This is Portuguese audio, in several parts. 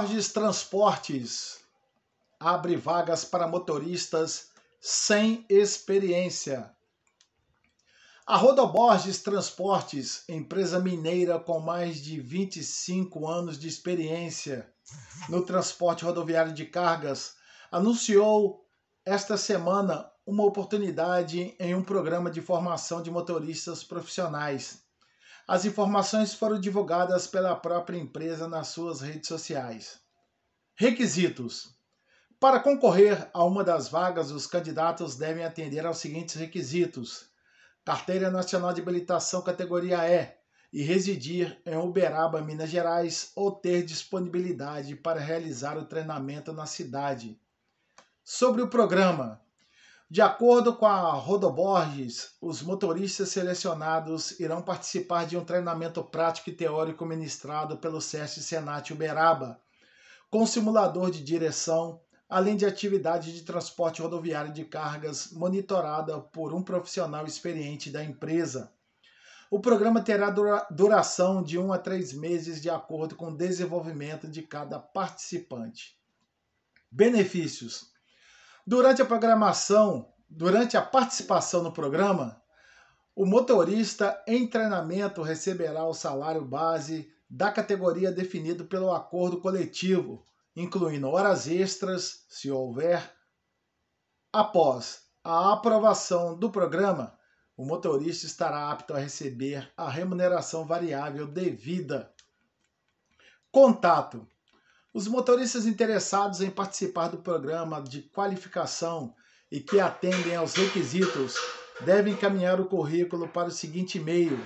Borges Transportes abre vagas para motoristas sem experiência. A Rodoborges Transportes, empresa mineira com mais de 25 anos de experiência no transporte rodoviário de cargas, anunciou esta semana uma oportunidade em um programa de formação de motoristas profissionais. As informações foram divulgadas pela própria empresa nas suas redes sociais. Requisitos: Para concorrer a uma das vagas, os candidatos devem atender aos seguintes requisitos: Carteira Nacional de Habilitação categoria E e residir em Uberaba, Minas Gerais, ou ter disponibilidade para realizar o treinamento na cidade. Sobre o programa, de acordo com a Rodoborges, os motoristas selecionados irão participar de um treinamento prático e teórico ministrado pelo SESC Senat Uberaba, com simulador de direção, além de atividade de transporte rodoviário de cargas monitorada por um profissional experiente da empresa. O programa terá dura duração de um a três meses, de acordo com o desenvolvimento de cada participante. Benefícios Durante a programação, durante a participação no programa, o motorista em treinamento receberá o salário base da categoria definido pelo acordo coletivo, incluindo horas extras, se houver. Após a aprovação do programa, o motorista estará apto a receber a remuneração variável devida. Contato os motoristas interessados em participar do programa de qualificação e que atendem aos requisitos devem encaminhar o currículo para o seguinte e-mail: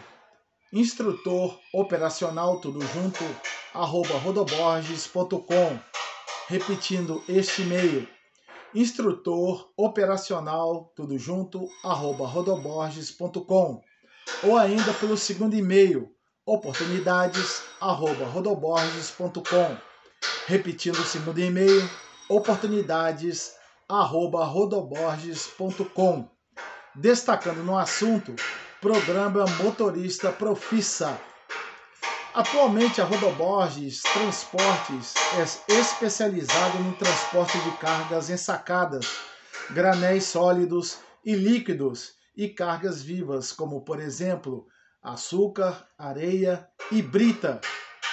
instrutor operacional tudo junto arroba rodoborges.com. Repetindo este e-mail: instrutor operacional tudo junto arroba rodoborges.com ou ainda pelo segundo e-mail oportunidades arroba rodoborges.com Repetindo o segundo e-mail, oportunidades arroba rodoborges.com, destacando no assunto Programa Motorista Profissa. Atualmente a Rodoborges Transportes é especializada no transporte de cargas ensacadas, granéis sólidos e líquidos e cargas vivas, como por exemplo açúcar, areia e brita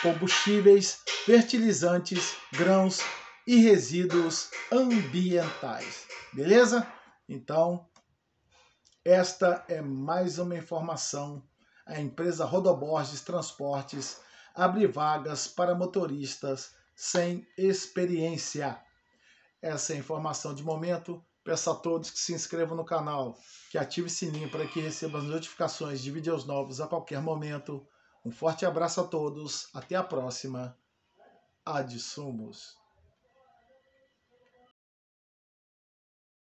combustíveis, fertilizantes, grãos e resíduos ambientais. Beleza? Então, esta é mais uma informação. A empresa Rodoborges Transportes abre vagas para motoristas sem experiência. Essa é a informação de momento. Peço a todos que se inscrevam no canal, que ative o sininho para que recebam as notificações de vídeos novos a qualquer momento. Um forte abraço a todos, até a próxima. Ad